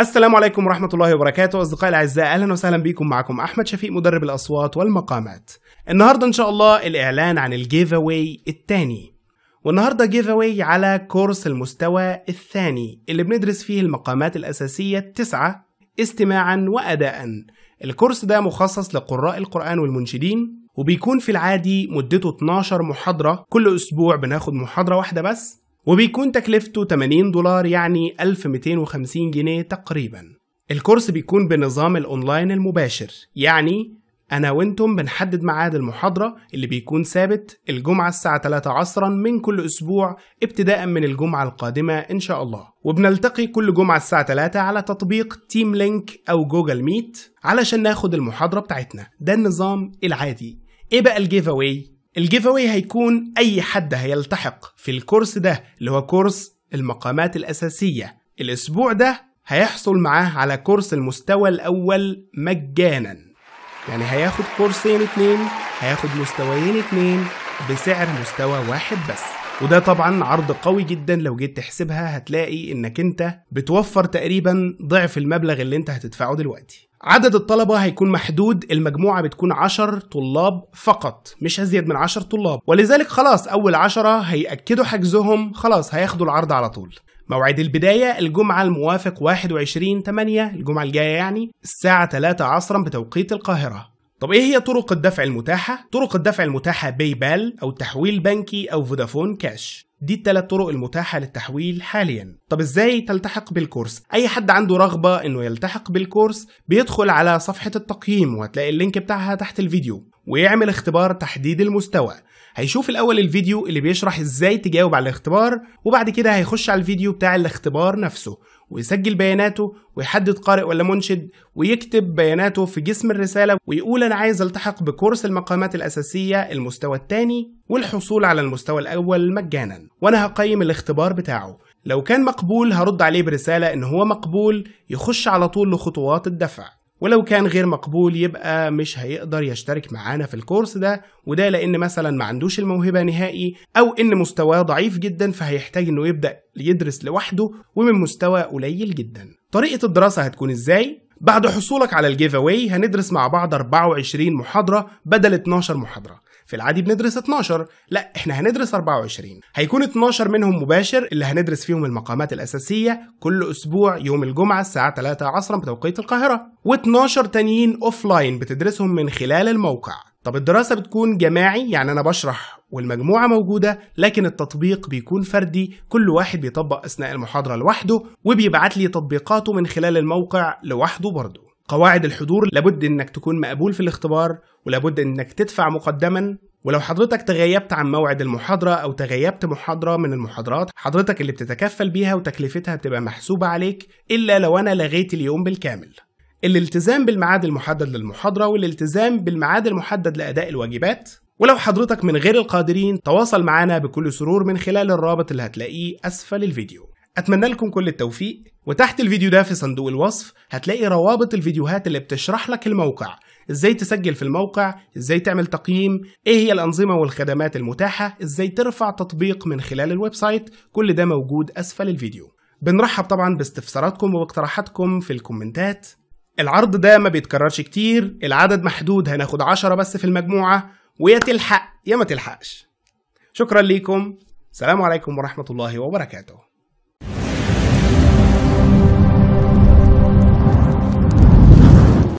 السلام عليكم ورحمة الله وبركاته أصدقائي الأعزاء أهلا وسهلا بكم معكم أحمد شفيق مدرب الأصوات والمقامات النهاردة إن شاء الله الإعلان عن الجيف أواي الثاني والنهاردة جيف أواي على كورس المستوى الثاني اللي بندرس فيه المقامات الأساسية التسعة استماعا وأداء الكورس ده مخصص لقراء القرآن والمنشدين وبيكون في العادي مدته 12 محاضرة كل أسبوع بناخد محاضرة واحدة بس وبيكون تكلفته 80 دولار يعني 1250 جنيه تقريبا الكورس بيكون بنظام الاونلاين المباشر يعني انا وانتم بنحدد ميعاد المحاضره اللي بيكون ثابت الجمعه الساعه 3 عصرا من كل اسبوع ابتداء من الجمعه القادمه ان شاء الله وبنلتقي كل جمعه الساعه 3 على تطبيق تيم لينك او جوجل ميت علشان ناخد المحاضره بتاعتنا ده النظام العادي ايه بقى الجيف الجيف اواي هيكون اي حد هيلتحق في الكورس ده اللي هو كورس المقامات الاساسيه الاسبوع ده هيحصل معاه على كورس المستوى الاول مجانا يعني هياخد كورسين اتنين هياخد مستويين اتنين بسعر مستوى واحد بس وده طبعا عرض قوي جدا لو جيت تحسبها هتلاقي انك انت بتوفر تقريبا ضعف المبلغ اللي انت هتدفعه دلوقتي عدد الطلبة هيكون محدود المجموعة بتكون 10 طلاب فقط مش هزيد من 10 طلاب ولذلك خلاص أول 10 هيأكدوا حجزهم خلاص هياخدوا العرض على طول موعد البداية الجمعة الموافق 21 8 الجمعة الجاية يعني الساعة 3 عصرا بتوقيت القاهرة طب ايه هي طرق الدفع المتاحة؟ طرق الدفع المتاحة باي بال او تحويل بنكي او فودافون كاش دي التلات طرق المتاحة للتحويل حاليا طب ازاي تلتحق بالكورس اي حد عنده رغبة انه يلتحق بالكورس بيدخل على صفحة التقييم وهتلاقي اللينك بتاعها تحت الفيديو ويعمل اختبار تحديد المستوى هيشوف الاول الفيديو اللي بيشرح ازاي تجاوب على الاختبار وبعد كده هيخش على الفيديو بتاع الاختبار نفسه ويسجل بياناته ويحدد قارئ ولا منشد ويكتب بياناته في جسم الرسالة ويقول أنا عايز ألتحق بكورس المقامات الأساسية المستوى الثاني والحصول على المستوى الأول مجانا وأنا هقيم الاختبار بتاعه لو كان مقبول هرد عليه برسالة إن هو مقبول يخش على طول لخطوات الدفع ولو كان غير مقبول يبقى مش هيقدر يشترك معانا في الكورس ده وده لان مثلا ما عندوش الموهبه نهائي او ان مستواه ضعيف جدا فهيحتاج انه يبدا يدرس لوحده ومن مستوى قليل جدا طريقه الدراسه هتكون ازاي بعد حصولك على الجيف هندرس مع بعض 24 محاضره بدل 12 محاضره في العادي بندرس 12 لا احنا هندرس 24 هيكون 12 منهم مباشر اللي هندرس فيهم المقامات الأساسية كل أسبوع يوم الجمعة الساعة 3 عصرا بتوقيت القاهرة و12 تانيين أوفلاين بتدرسهم من خلال الموقع طب الدراسة بتكون جماعي يعني أنا بشرح والمجموعة موجودة لكن التطبيق بيكون فردي كل واحد بيطبق أثناء المحاضرة لوحده وبيبعت لي تطبيقاته من خلال الموقع لوحده برضه قواعد الحضور لابد انك تكون مقبول في الاختبار ولابد انك تدفع مقدما ولو حضرتك تغيبت عن موعد المحاضرة أو تغيبت محاضرة من المحاضرات حضرتك اللي بتتكفل بيها وتكلفتها بتبقى محسوبة عليك إلا لو أنا لغيت اليوم بالكامل الالتزام بالمعاد المحدد للمحاضرة والالتزام بالمعاد المحدد لأداء الواجبات ولو حضرتك من غير القادرين تواصل معنا بكل سرور من خلال الرابط اللي هتلاقيه أسفل الفيديو اتمنى لكم كل التوفيق وتحت الفيديو ده في صندوق الوصف هتلاقي روابط الفيديوهات اللي بتشرح لك الموقع ازاي تسجل في الموقع ازاي تعمل تقييم ايه هي الانظمه والخدمات المتاحه ازاي ترفع تطبيق من خلال الويب سايت كل ده موجود اسفل الفيديو بنرحب طبعا باستفساراتكم واقتراحاتكم في الكومنتات العرض ده ما بيتكررش كتير العدد محدود هناخد عشرة بس في المجموعة ويا تلحق يا ما تلحقش شكرا ليكم سلام عليكم ورحمة الله وبركاته